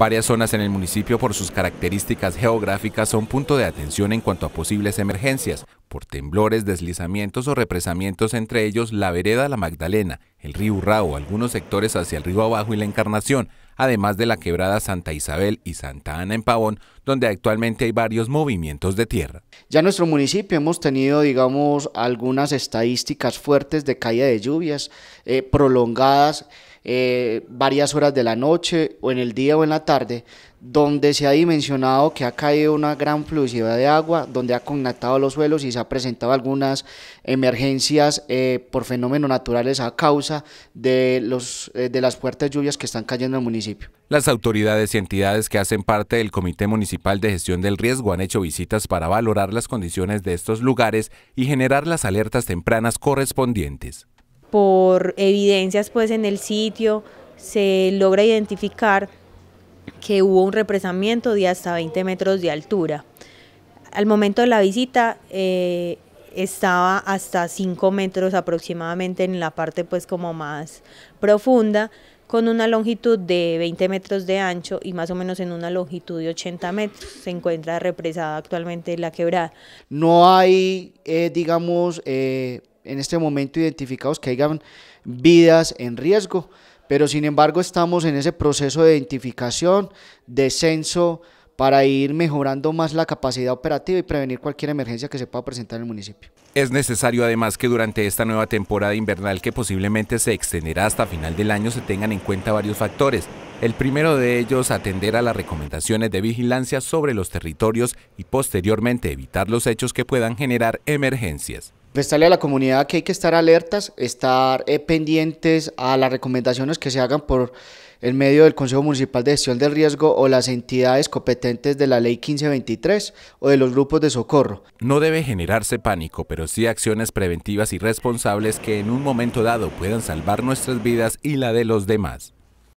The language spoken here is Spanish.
Varias zonas en el municipio por sus características geográficas son punto de atención en cuanto a posibles emergencias, por temblores, deslizamientos o represamientos, entre ellos la vereda La Magdalena, el río Urrao, algunos sectores hacia el río Abajo y la Encarnación, además de la quebrada Santa Isabel y Santa Ana en Pavón, donde actualmente hay varios movimientos de tierra. Ya en nuestro municipio hemos tenido, digamos, algunas estadísticas fuertes de caída de lluvias eh, prolongadas, eh, varias horas de la noche o en el día o en la tarde, donde se ha dimensionado que ha caído una gran fluidez de agua, donde ha connatado los suelos y se ha presentado algunas emergencias eh, por fenómenos naturales a causa de, los, eh, de las fuertes lluvias que están cayendo en el municipio. Las autoridades y entidades que hacen parte del Comité Municipal de Gestión del Riesgo han hecho visitas para valorar las condiciones de estos lugares y generar las alertas tempranas correspondientes por evidencias pues en el sitio se logra identificar que hubo un represamiento de hasta 20 metros de altura. Al momento de la visita eh, estaba hasta 5 metros aproximadamente en la parte pues como más profunda, con una longitud de 20 metros de ancho y más o menos en una longitud de 80 metros. Se encuentra represada actualmente la quebrada. No hay, eh, digamos, eh, en este momento identificados que hayan vidas en riesgo, pero sin embargo estamos en ese proceso de identificación, de censo, para ir mejorando más la capacidad operativa y prevenir cualquier emergencia que se pueda presentar en el municipio. Es necesario además que durante esta nueva temporada invernal que posiblemente se extenderá hasta final del año se tengan en cuenta varios factores. El primero de ellos, atender a las recomendaciones de vigilancia sobre los territorios y posteriormente evitar los hechos que puedan generar emergencias prestarle a la comunidad que hay que estar alertas, estar eh, pendientes a las recomendaciones que se hagan por el medio del Consejo Municipal de Gestión del Riesgo o las entidades competentes de la Ley 1523 o de los grupos de socorro. No debe generarse pánico, pero sí acciones preventivas y responsables que en un momento dado puedan salvar nuestras vidas y la de los demás.